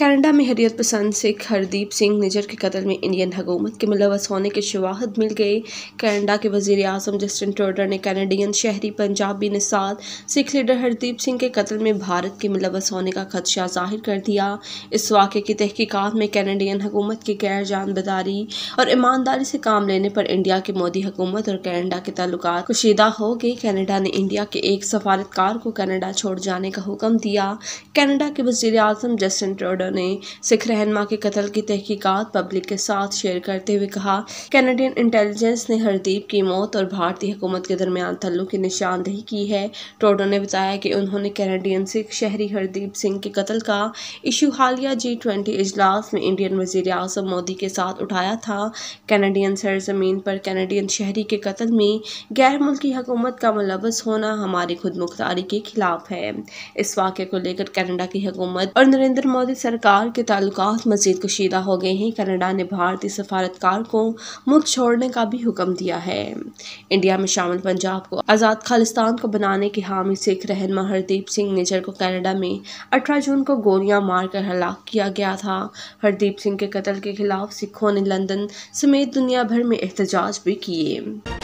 Canada में हरियत पसंद सिख हरदीप सिंह निजर के कत्ल में इंडियन हुकूमत के मुलवस होने के शवाहद मिल गए कनाडा के वजीर अजम जस्टिन ट्रोडर ने कैनेडियन शहरी पंजाबी निसाद सिख लीडर हरदीप सिंह के कत्ल में भारत के मुलवस होने का खदशा जाहिर कर दिया इस वाक़े की तहकीकत में कैनेडियन हकूमत की गैर जानबदारी और ईमानदारी से काम लेने पर इंडिया की मोदी हकूमत और कैनेडा के ताल्लुक कुशीदा हो गए कैनेडा ने इंडिया के एक सफारतकार को कैनेडा छोड़ जाने का हुक्म दिया कनाडा के वजीर अजम जस्टिन ट्रोडर ने सिख रहनमा के कत्ल की तहकीकात पब्लिक के साथ शेयर करते हुए कहा कैनेडियन इंटेलिजेंस ने हरदीप की मौत और भारतीय हुकूमत के दरमियान तल्लुक की निशानदेही की है टोडो ने बताया कि उन्होंने कैनेडियन सिख शहरी हरदीप सिंह के कत्ल का इशू हालिया जी ट्वेंटी इजलास में इंडियन वजीर अजम मोदी के साथ उठाया था कैनेडियन सरजमीन पर कैनेडियन शहरी के कत्ल में गैर मुल्की हकूमत का मुलवस होना हमारी खुद मुख्तारी के खिलाफ है इस वाक्य को लेकर कैनेडा की हकूमत और नरेंद्र मोदी सरकार सरकार के ताल्लुक मजीद कशीदा हो गए हैं कनाडा ने भारतीय सफारतकार को मुल्क छोड़ने का भी हुक्म दिया है इंडिया में शामिल पंजाब को आज़ाद खालिस्तान को बनाने के हामी सिख रहनमा हरदीप सिंह निजर को कनाडा में अठारह जून को गोलियां मारकर हलाक किया गया था हरदीप सिंह के कत्ल के खिलाफ सिखों ने लंदन समेत दुनिया भर में एहतजाज भी किए